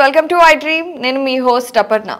Welcome to I dream నేను మీ host Aparna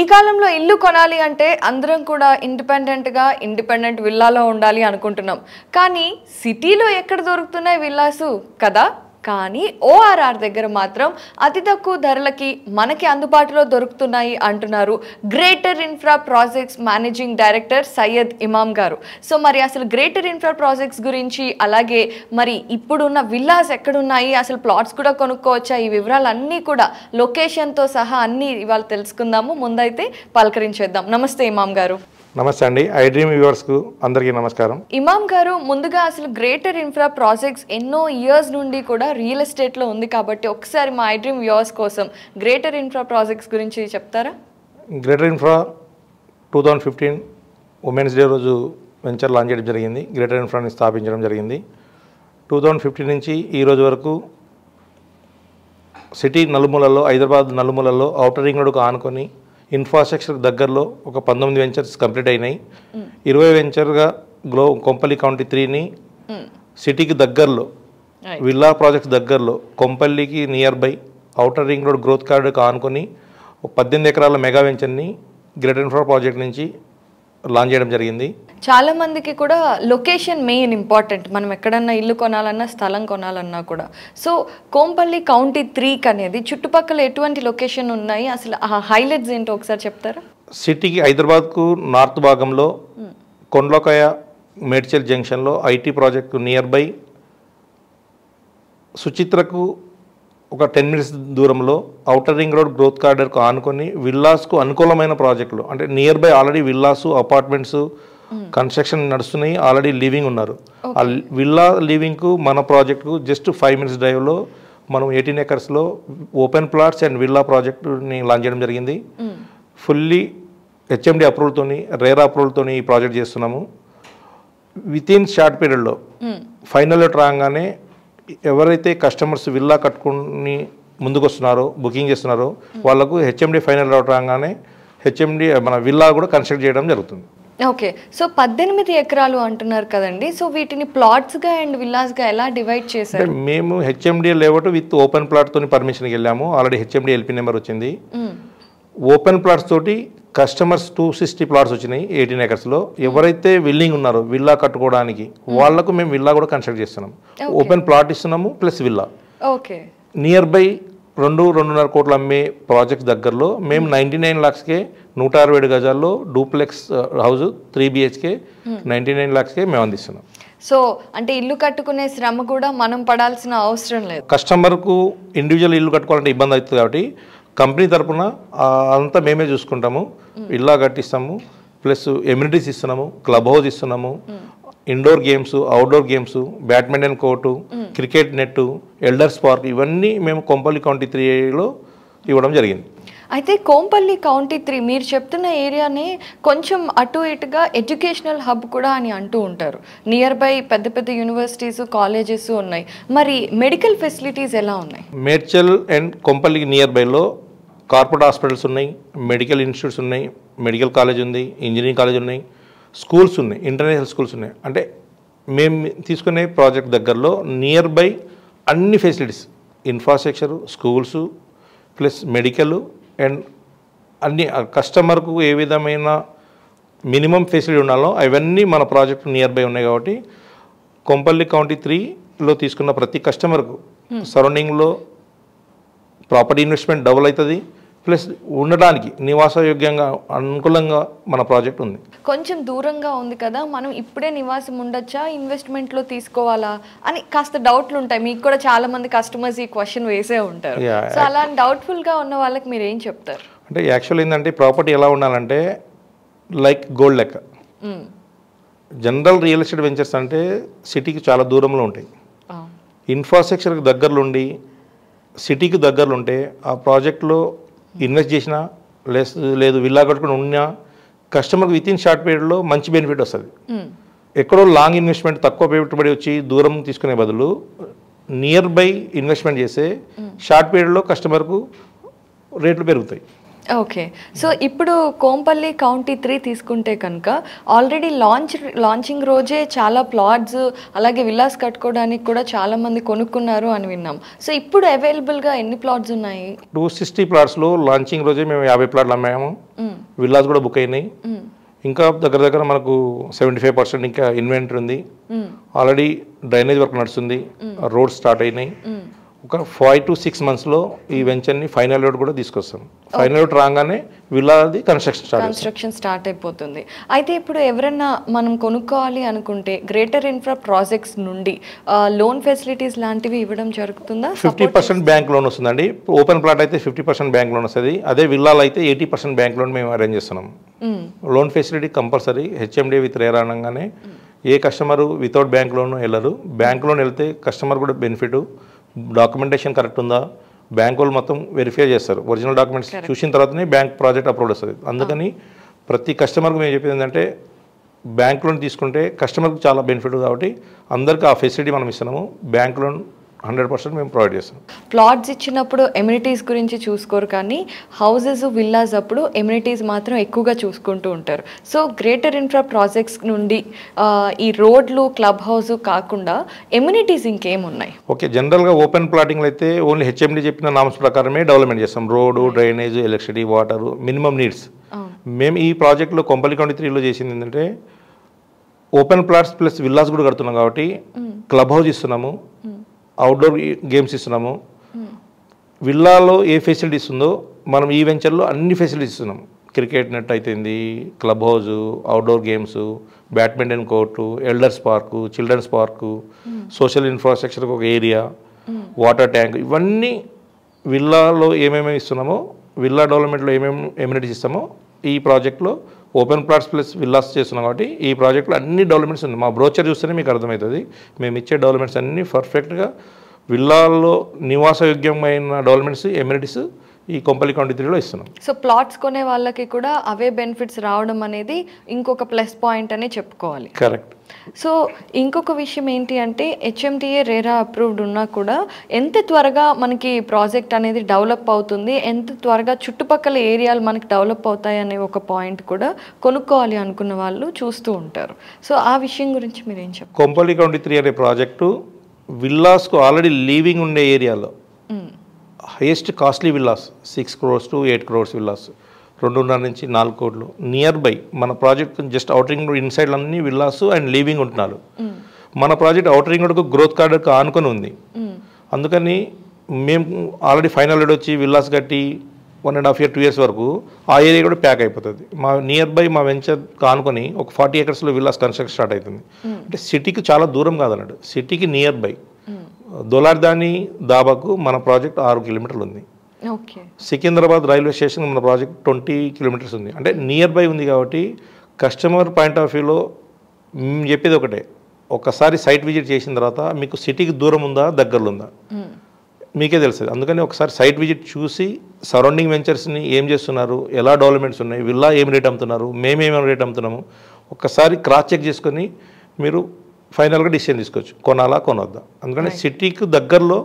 ఈ కాలంలో ఇల్లు కొనాలి అంటే అందరం కూడా ఇండిపెండెంట్గా ఇండిపెండెంట్ విల్లాలో ఉండాలి అనుకుంటున్నాం కానీ సిటీలో ఎక్కడ దొరుకుతున్నాయి విల్లాసు కదా కానీ ఓఆర్ఆర్ దగ్గర మాత్రం అతి తక్కువ ధరలకి మనకి అందుబాటులో దొరుకుతున్నాయి అంటున్నారు greater infra projects managing director Syed Imam garu so మరి అసలు గ్రేటర్ ఇన్ఫ్రా ప్రాజెక్ట్స్ గురించి అలాగే మరి ఇప్పుడున్న విల్లాస్ ఎక్కడున్నాయి అసలు ప్లాట్స్ కూడా కొనుక్కోవచ్చా ఈ వివరాలన్నీ కూడా లొకేషన్తో సహా అన్నీ ఇవాళ తెలుసుకుందాము ముందైతే పలకరించేద్దాం నమస్తే ఇమామ్ గారు నమస్తే అండి ఐ డ్రీమ్ వ్యూవర్స్ కు అందరికీ నమస్కారం ఇమామ్ గారు ముందుగా అసలు గ్రేటర్ ఇన్ఫ్రా ప్రాజెక్ట్స్ ఎన్నో ఇయర్స్ నుండి కూడా రియల్ ఎస్టేట్ లో ఉంది కాబట్టి ఒకసారి మా ఐ డ్రీమ్ వ్యూవర్స్ కోసం గ్రేటర్ ఇన్ఫ్రా ప్రాజెక్ట్స్ గురించి చెప్తారా greater infra two thousand fifteen women's day రోజు వెంచర్ లాంచ్ చేయడం జరిగింది గ్రేటర్ ఇన్ఫ్రాని స్థాపించడం జరిగింది టూ థౌజండ్ ఫిఫ్టీన్ నుంచి ఈ రోజు వరకు సిటీ నలుమూలల్లో హైదరాబాద్ నలుమూలల్లో ఔటర్ రింగ్ రోడ్కు ఆనుకొని ఇన్ఫ్రాస్ట్రక్చర్ దగ్గరలో ఒక పంతొమ్మిది వెంచర్స్ కంప్లీట్ అయినాయి ఇరవై వెంచర్గా గ్లో కొంపల్లి కౌంటీ త్రీని సిటీకి దగ్గరలో విల్లా ప్రాజెక్ట్స్ దగ్గరలో కొంపల్లికి nearby outer ring road growth కార్డుకు ఆనుకొని పద్దెనిమిది ఎకరాల మెగా వెంచర్ని గ్రేటర్ ఇన్ఫ్రా ప్రాజెక్ట్ నుంచి లాంచ్ చేయడం జరిగింది చాలా మందికి కూడా లొకేషన్ మెయిన్ ఇంపార్టెంట్ మనం ఎక్కడన్నా ఇల్లు కొనాలన్నా స్థలం కొనాలన్నా కూడా సో కోంపల్లి కౌంటీ త్రీకి అనేది చుట్టుపక్కల ఎటువంటి లొకేషన్ ఉన్నాయి అసలు ఆ హైలైట్స్ ఏంటో ఒకసారి చెప్తారా సిటీకి హైదరాబాద్కు నార్త్ భాగంలో కొండ్లకాయ మేడ్చల్ జంక్షన్లో ఐటీ ప్రాజెక్టు నియర్ బై సుచిత్రకు ఒక టెన్ మినిట్స్ దూరంలో అవుటర్ రింగ్ రోడ్ గ్రోత్ కార్డర్కు ఆనుకొని విల్లాస్కు అనుకూలమైన ప్రాజెక్టులు అంటే nearby already villas apartments construction నడుస్తున్నాయి ఆల్రెడీ లివింగ్ ఉన్నారు ఆ విల్లా లివింగ్కు మన ప్రాజెక్టుకు జస్ట్ ఫైవ్ మినిట్స్ డ్రైవ్లో మనం ఎయిటీన్ ఎకర్స్లో ఓపెన్ ప్లాట్స్ అండ్ విల్లా ప్రాజెక్టుని లాంచ్ చేయడం జరిగింది ఫుల్లీ హెచ్ఎండి అప్రూవల్తోని రేరా అప్రూవల్తో ఈ ప్రాజెక్ట్ చేస్తున్నాము విత్ ఇన్ షార్ట్ పీరియడ్లో ఫైనల్ రాగానే ఎవరైతే కస్టమర్స్ విల్లా కట్టుకుని ముందుకు వస్తున్నారో బుకింగ్ చేస్తున్నారో వాళ్ళకు హెచ్ఎండి ఫైనల్ రాగానే హెచ్ఎండి మన విల్లా కూడా కన్స్ట్రక్ట్ చేయడం జరుగుతుంది ఓకే సో పద్దెనిమిది ఎకరాలు అంటున్నారు కదండి సో వీటిని ప్లాట్స్గా అండ్ విల్లాస్గా ఎలా డివైడ్ చేశారు మేము హెచ్ఎండి లేవట్ విత్ ఓపెన్ ప్లాట్తో పర్మిషన్కి వెళ్ళాము ఆల్రెడీ హెచ్ఎండి ఎల్పీ నెంబర్ వచ్చింది ఓపెన్ ప్లాట్స్ తోటి కస్టమర్స్ టూ సిక్స్టీ ప్లాట్స్ వచ్చినాయి ఎయిటీన్ ఎకర్స్లో ఎవరైతే విల్లింగ్ ఉన్నారో విల్లా కట్టుకోవడానికి hmm. వాళ్లకు మేము విల్లా కూడా కన్స్ట్రక్ట్ చేస్తున్నాం ఓపెన్ ప్లాట్ ఇస్తున్నాము ప్లస్ విల్లా నియర్ బై రెండు రెండున్నర కోట్లు అమ్మే ప్రాజెక్ట్స్ దగ్గరలో మేము నైంటీ నైన్ లాక్స్కే నూట అరవై ఏడు గజాల్లో duplex house three BHK ninety nine లాక్స్కే మేము అందిస్తున్నాం సో అంటే ఇల్లు కట్టుకునే శ్రమ కూడా మనం పడాల్సిన అవసరం లేదు కస్టమర్కు ఇండివిజువల్ ఇల్లు కట్టుకోవాలంటే ఇబ్బంది అవుతుంది కాబట్టి కంపెనీ తరపున అంతా మేమే చూసుకుంటాము ఇల్లా కట్టిస్తాము ప్లస్ ఎమ్యూనిటీస్ ఇస్తున్నాము క్లబ్ హౌస్ ఇస్తున్నాము indoor games outdoor games badminton court cricket net elders park ఇవన్నీ మేము కొంపల్లి కౌంటీ త్రీలో ఇవ్వడం జరిగింది అయితే కోంపల్లి కౌంటీ త్రీ మీరు చెప్తున్న ఏరియాని కొంచెం అటు ఇటుగా ఎడ్యుకేషనల్ హబ్ కూడా అని అంటూ ఉంటారు నియర్ బై పెద్ద పెద్ద యూనివర్సిటీస్ కాలేజెస్ ఉన్నాయి మరి మెడికల్ ఫెసిలిటీస్ ఎలా ఉన్నాయి మేడ్చల్ అండ్ కొంపల్లికి నియర్ బైలో కార్పొరేట్ హాస్పిటల్స్ ఉన్నాయి మెడికల్ ఇన్స్టిట్యూట్స్ ఉన్నాయి మెడికల్ కాలేజ్ ఉంది ఇంజనీరింగ్ కాలేజ్ ఉన్నాయి స్కూల్స్ ఉన్నాయి ఇంటర్నేషనల్ స్కూల్స్ ఉన్నాయి అంటే మేము తీసుకునే ప్రాజెక్ట్ దగ్గరలో నియర్ బై అన్ని facilities infrastructure schools plus medical and అన్ని కస్టమర్కు ఏ విధమైన మినిమం ఫెసిలిటీ ఉండాలో అవన్నీ మన ప్రాజెక్ట్ నియర్ బై ఉన్నాయి కాబట్టి కొంపల్లి కౌంటీ త్రీలో తీసుకున్న ప్రతి కస్టమర్కు సరౌండింగ్లో ప్రాపర్టీ ఇన్వెస్ట్మెంట్ డబుల్ అవుతుంది ప్లస్ ఉండడానికి నివాసయోగ్యంగా అనుకూలంగా మన ప్రాజెక్ట్ ఉంది కొంచెం దూరంగా ఉంది కదా మనం ఇప్పుడే నివాసం ఉండొచ్చా ఇన్వెస్ట్మెంట్లో తీసుకోవాలా అని కాస్త డౌట్లు ఉంటాయి మీకు కూడా చాలా మంది కస్టమర్స్ ఈ క్వశ్చన్ వేసే ఉంటారు సో అలా డౌట్ఫుల్గా ఉన్న వాళ్ళకి మీరు ఏం చెప్తారు అంటే యాక్చువల్ ఏంటంటే ప్రాపర్టీ ఎలా ఉండాలంటే లైక్ గోల్డ్ లెక్క జనరల్ రియల్ ఎస్టేట్ వెంచర్స్ అంటే సిటీకి చాలా దూరంలో ఉంటాయి ఇన్ఫ్రాస్ట్రక్చర్కి దగ్గరలో ఉండి సిటీకి దగ్గరలో ఉంటే ఆ ప్రాజెక్ట్లో ఇన్వెస్ట్ చేసినా లేస్ లేదు విల్లా కట్టుకుని ఉన్నా కస్టమర్కి విత్ ఇన్ షార్ట్ పీరియడ్లో మంచి బెనిఫిట్ వస్తుంది ఎక్కడో లాంగ్ ఇన్వెస్ట్మెంట్ తక్కువ పెట్టుబడి వచ్చి దూరం తీసుకునే బదులు నియర్ బై ఇన్వెస్ట్మెంట్ చేస్తే షార్ట్ పీరియడ్లో కస్టమర్కు రేట్లు పెరుగుతాయి ఓకే సో ఇప్పుడు కోంపల్లి కౌంటీ త్రీ తీసుకుంటే కనుక ఆల్రెడీ లాంచ్ లాంచింగ్ రోజే చాలా ప్లాట్స్ అలాగే విల్లాస్ కట్టుకోవడానికి కూడా చాలా మంది కొనుక్కున్నారు అని విన్నాం సో ఇప్పుడు అవైలబుల్గా ఎన్ని ప్లాట్స్ ఉన్నాయి టూ సిక్స్టీ ప్లాట్స్లో లాంచింగ్ రోజే మేము యాభై ప్లాట్లు అమ్మాము విల్లాస్ hmm. కూడా బుక్ అయినాయి hmm. ఇంకా దగ్గర దగ్గర మనకు సెవెంటీ ఫైవ్ పర్సెంట్ ఇంకా ఇన్వెంటరీ ఉంది ఆల్రెడీ డ్రైనేజ్ వర్క్ నడుస్తుంది రోడ్ hmm. స్టార్ట్ అయినాయి ఒక ఫైవ్ టు సిక్స్ మంత్స్లో ఈ వెంచర్ని ఫైనల్ రోడ్ కూడా తీసుకొస్తాం ఫైనల్ రోడ్ రాగానే వీళ్ళది కన్స్ట్రక్షన్ స్టార్ట్ కన్స్ట్రక్షన్ స్టార్ట్ అయిపోతుంది అయితే ఇప్పుడు ఎవరన్నా మనం కొనుక్కోవాలి అనుకుంటే గ్రేటర్ ఇన్ఫ్రా ప్రాజెక్ట్స్ నుండి లోన్ ఫెసిలిటీస్ లాంటివి ఇవ్వడం జరుగుతుందా ఫిఫ్టీ పర్సెంట్ బ్యాంక్ లోన్ వస్తుందండి ఓపెన్ ప్లాట్ అయితే ఫిఫ్టీ పర్సెంట్ బ్యాంక్ లోన్ వస్తుంది అదే విల్లాలు అయితే ఎయిటీ పర్సెంట్ బ్యాంక్ లోన్ మేము అరేంజ్ చేస్తున్నాం loan facility compulsory HMD with RERA అనగానే ఏ కస్టమరు వితౌట్ బ్యాంక్ లోన్ వెళ్ళరు బ్యాంక్ లోన్ వెళ్తే కస్టమర్ కూడా బెనిఫిట్ డాక్యుమెంటేషన్ కరెక్ట్ ఉందా బ్యాంక్ వాళ్ళు మొత్తం వెరిఫై చేస్తారు ఒరిజినల్ డాక్యుమెంట్స్ చూసిన తర్వాతనే బ్యాంక్ ప్రాజెక్ట్ అప్రూవ్ వస్తుంది అందుకని ప్రతి కస్టమర్కి మేము చెప్పేది ఏంటంటే బ్యాంక్ లోన్ తీసుకుంటే కస్టమర్కి చాలా బెనిఫిట్ కాబట్టి అందరికీ ఆ ఫెసిలిటీ మనం ఇస్తున్నాము బ్యాంక్ లోన్ హండ్రెడ్ పర్సెంట్ మేము ప్రొవైడ్ చేస్తాం ప్లాట్స్ ఇచ్చినప్పుడు ఎమ్యూనిటీస్ గురించి చూసుకోరు కానీ హౌసెస్ విల్లాస్ అప్పుడు ఎమ్యూనిటీస్ మాత్రం ఎక్కువగా చూసుకుంటూ ఉంటారు సో గ్రేటర్ ఇన్ఫ్రా ప్రాజెక్ట్స్ నుండి ఈ రోడ్లు క్లబ్ హౌస్ కాకుండా ఎమ్యూనిటీస్ ఇంకేమున్నాయి ఓకే జనరల్గా ఓపెన్ ప్లాటింగ్లు అయితే ఓన్లీ హెచ్ఎండి చెప్పిన నామ్స్ ప్రకారమే డెవలప్మెంట్ చేస్తాం road drainage electricity water minimum needs మేము ఈ ప్రాజెక్ట్లో కొంపల్లి కౌంటీ త్రీలో చేసింది ఏంటంటే ఓపెన్ ప్లాట్స్ ప్లస్ విల్లాస్ కూడా కడుతున్నాం కాబట్టి క్లబ్ హౌస్ ఇస్తున్నాము అవుట్డోర్ గేమ్స్ ఇస్తున్నాము విల్లాలో ఏ ఫెసిలిటీస్ ఉందో మనం ఈ వెంచర్లో అన్ని ఫెసిలిటీస్ ఇస్తున్నాము క్రికెట్ నెట్ అయితేంది club house outdoor games badminton court elders park children's park social ఇన్ఫ్రాస్ట్రక్చర్కి ఒక ఏరియా వాటర్ ట్యాంక్ ఇవన్నీ విల్లాలో ఏమేమి ఇస్తున్నామో విల్లా డెవలప్మెంట్లో ఏమేమి ఎమ్యూనిటీస్ ఇస్తామో ఈ ప్రాజెక్ట్లో ఓపెన్ ప్లాట్స్ ప్లస్ విల్లాస్ చేస్తున్నాం కాబట్టి ఈ ప్రాజెక్ట్లో అన్ని డెవలప్మెంట్స్ ఉన్నాయి మా బ్రోచర్ చూస్తేనే మీకు అర్థమవుతుంది మేము ఇచ్చే డెవలప్మెంట్స్ అన్నీ పర్ఫెక్ట్గా విల్లాల్లో నివాసయోగ్యమైన డెవలప్మెంట్స్ ఎమ్యూనిటీస్ ఈ కొంపల్లి కౌంటీ త్రీలో ఇస్తున్నాం సో ప్లాట్స్ కొనే వాళ్ళకి కూడా అవే బెనిఫిట్స్ రావడం అనేది ఇంకొక ప్లస్ పాయింట్ అనే చెప్పుకోవాలి కరెక్ట్ సో ఇంకొక విషయం ఏంటి అంటే హెచ్ఎండిఏ రేరా అప్రూవ్డ్ ఉన్నా కూడా ఎంత త్వరగా మనకి ప్రాజెక్ట్ అనేది డెవలప్ అవుతుంది ఎంత త్వరగా చుట్టుపక్కల ఏరియాలు మనకి డెవలప్ అవుతాయి అనే ఒక పాయింట్ కూడా కొనుక్కోవాలి అనుకున్న వాళ్ళు చూస్తూ ఉంటారు సో ఆ విషయం గురించి మీరు ఏం చెప్పారు కొంపల్లి కౌంటీ త్రీ అనే ప్రాజెక్టు విల్లాస్కు ఆల్రెడీ లీవింగ్ ఉండే ఏరియాలో highest costly villas six crores to eight crores villas రెండున్నర నుంచి నాలుగు కోట్లు నియర్ బై మన ప్రాజెక్ట్ జస్ట్ అవుటరింగ్ ఇన్సైడ్ అన్ని విల్లాస్ అండ్ లీవింగ్ ఉంటున్నారు మన ప్రాజెక్ట్ అవుటరింగ్ రోడ్కు గ్రోత్ కార్డర్కి ఆనుకొని ఉంది hmm. అందుకని మేము ఆల్రెడీ ఫైనల్ రోడ్ వచ్చి విల్లాస్ కట్టి one and half year two years వరకు ఆ ఏరియా కూడా ప్యాక్ అయిపోతుంది మా నియర్ బై మా వెంచర్ కానుకొని ఒక ఫార్టీ ఏకర్స్లో విల్లాస్ కన్స్ట్రక్షన్ స్టార్ట్ అవుతుంది hmm. అంటే సిటీకి చాలా దూరం కాదన్నాడు సిటీకి నియర్ బై దొలార్దాని దాబాకు మన ప్రాజెక్ట్ ఆరు కిలోమీటర్లు ఉంది సికింద్రాబాద్ రైల్వే స్టేషన్ మన ప్రాజెక్ట్ ట్వంటీ కిలోమీటర్స్ ఉంది అంటే నియర్ బై ఉంది కాబట్టి కస్టమర్ పాయింట్ ఆఫ్ వ్యూలో చెప్పేది ఒకటే ఒకసారి సైట్ విజిట్ చేసిన తర్వాత మీకు సిటీకి దూరం ఉందా దగ్గరలో ఉందా మీకే తెలుస్తుంది అందుకని ఒకసారి సైట్ విజిట్ చూసి సరౌండింగ్ వెంచర్స్ని ఏం చేస్తున్నారు ఎలా డెవలప్మెంట్స్ ఉన్నాయి వీళ్ళ ఏం రేట్ అమ్ముతున్నారు మేమేమేమి రేట్ అమ్ముతున్నాము ఒకసారి క్రాస్ చెక్ చేసుకొని మీరు ఫైనల్గా డిసిషన్ తీసుకోవచ్చు కొనాలా కొనొద్దా అందుకని సిటీకి దగ్గరలో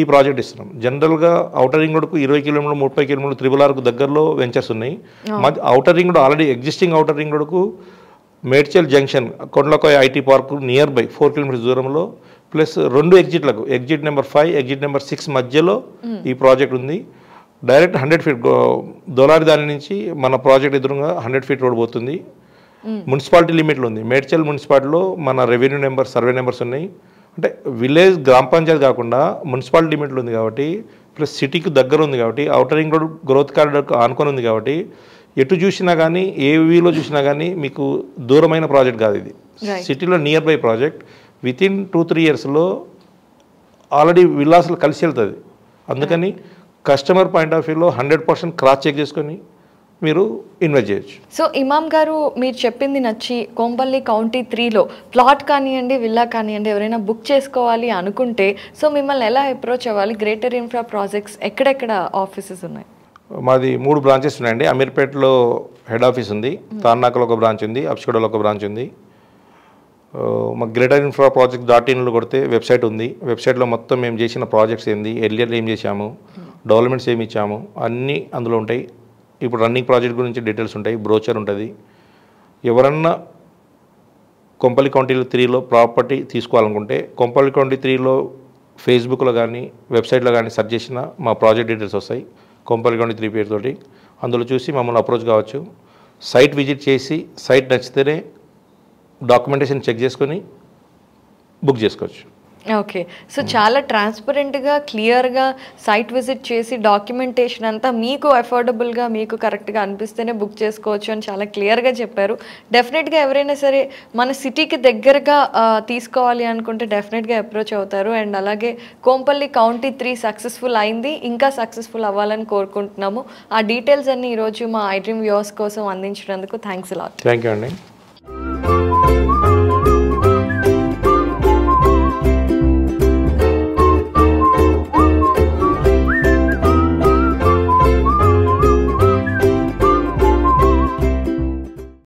ఈ ప్రాజెక్ట్ ఇస్తున్నాం జనరల్గా అవుటర్ రింగ్ రోడ్కు ఇరవై కిలోమీటర్లు ముప్పై కిలోమీటర్లు త్రిబుల్ ఆర్కు దగ్గరలో వెంచర్స్ ఉన్నాయి oh. మధ్య outer ring road already existing outer ring రోడ్కు Medchal junction Kandlakoya IT park nearby four kilometers దూరంలో ప్లస్ రెండు ఎగ్జిట్లకు exit number five exit number six మధ్యలో hmm. ఈ ప్రాజెక్ట్ ఉంది డైరెక్ట్ హండ్రెడ్ ఫీట్ దొలారి దాని నుంచి మన ప్రాజెక్ట్ ఎదురుగా హండ్రెడ్ ఫీట్ రోడ్ పోతుంది మున్సిపాలిటీ లిమిట్లు ఉంది మేడ్చల్ మున్సిపాలిటీలో మన రెవెన్యూ నెంబర్ సర్వే నెంబర్స్ ఉన్నాయి అంటే విలేజ్ గ్రామ పంచాయతీ కాకుండా మున్సిపాలిటీ లిమిట్లు ఉంది కాబట్టి ప్లస్ సిటీకి దగ్గర ఉంది కాబట్టి అవుటర్ రింగ్ రోడ్ గ్రోత్ కారిడార్కు ఆనుకొని ఉంది కాబట్టి ఎటు చూసినా కానీ ఏ వీలో చూసినా కానీ మీకు దూరమైన ప్రాజెక్ట్ కాదు ఇది సిటీలో nearby project within two three ఇయర్స్లో ఆల్రెడీ విలాసులు కలిసి వెళ్తుంది అందుకని కస్టమర్ పాయింట్ ఆఫ్ వ్యూలో హండ్రెడ్ పర్సెంట్ క్రాస్ చెక్ చేసుకొని మీరు ఇన్వెస్ట్ చేయొచ్చు సో ఇమామ్ గారు మీరు చెప్పింది నచ్చి కోంపల్లి కౌంటీ త్రీలో ప్లాట్ కానివ్వండి విల్లా కానివ్వండి ఎవరైనా బుక్ చేసుకోవాలి అనుకుంటే సో మిమ్మల్ని ఎలా అప్రోచ్ అవ్వాలి గ్రేటర్ ఇన్ఫ్రా ప్రాజెక్ట్స్ ఎక్కడెక్కడ ఆఫీసెస్ ఉన్నాయి మాది మూడు బ్రాంచెస్ ఉన్నాయండి అమీర్పేటలో హెడ్ ఆఫీస్ ఉంది తార్నాకలో ఒక బ్రాంచ్ ఉంది అప్స్కడలో ఒక బ్రాంచ్ ఉంది మాకు గ్రేటర్ ఇన్ఫ్రా ప్రాజెక్ట్ డాట్ ఇన్లో కొడితే వెబ్సైట్ ఉంది వెబ్సైట్లో మొత్తం మేము చేసిన ప్రాజెక్ట్స్ ఏంది ఎర్లియర్లో ఏం చేశాము డెవలప్మెంట్స్ ఏమి ఇచ్చాము అన్నీ అందులో ఉంటాయి ఇప్పుడు రన్నింగ్ ప్రాజెక్ట్ గురించి డీటెయిల్స్ ఉంటాయి బ్రోచర్ ఉంటుంది ఎవరన్నా కొంపల్లి కౌంటీలో త్రీలో ప్రాపర్టీ తీసుకోవాలనుకుంటే కొంపల్లి కౌంటీ త్రీలో ఫేస్బుక్లో కానీ వెబ్సైట్లో కానీ సర్చ్ చేసిన మా ప్రాజెక్ట్ డీటెయిల్స్ వస్తాయి కొంపల్లి కౌంటీ త్రీ పేరు తోటి అందులో చూసి మమ్మల్ని అప్రోచ్ కావచ్చు సైట్ విజిట్ చేసి సైట్ నచ్చితేనే డాక్యుమెంటేషన్ చెక్ చేసుకొని బుక్ చేసుకోవచ్చు ఓకే సో చాలా ట్రాన్స్పరెంట్గా క్లియర్గా సైట్ విజిట్ చేసి డాక్యుమెంటేషన్ అంతా మీకు అఫోర్డబుల్గా మీకు కరెక్ట్గా అనిపిస్తేనే బుక్ చేసుకోవచ్చు అని చాలా క్లియర్గా చెప్పారు డెఫినెట్గా ఎవరైనా సరే మన సిటీకి దగ్గరగా తీసుకోవాలి అనుకుంటే డెఫినెట్గా అప్రోచ్ అవుతారు అండ్ అలాగే కోంపల్లి కౌంటీ త్రీ సక్సెస్ఫుల్ అయింది ఇంకా సక్సెస్ఫుల్ అవ్వాలని కోరుకుంటున్నాము ఆ డీటెయిల్స్ అన్ని ఈరోజు మా ఐ డ్రీమ్ వ్యూస్ కోసం అందించినందుకు థ్యాంక్స్ లాట్ థ్యాంక్ యూ అండి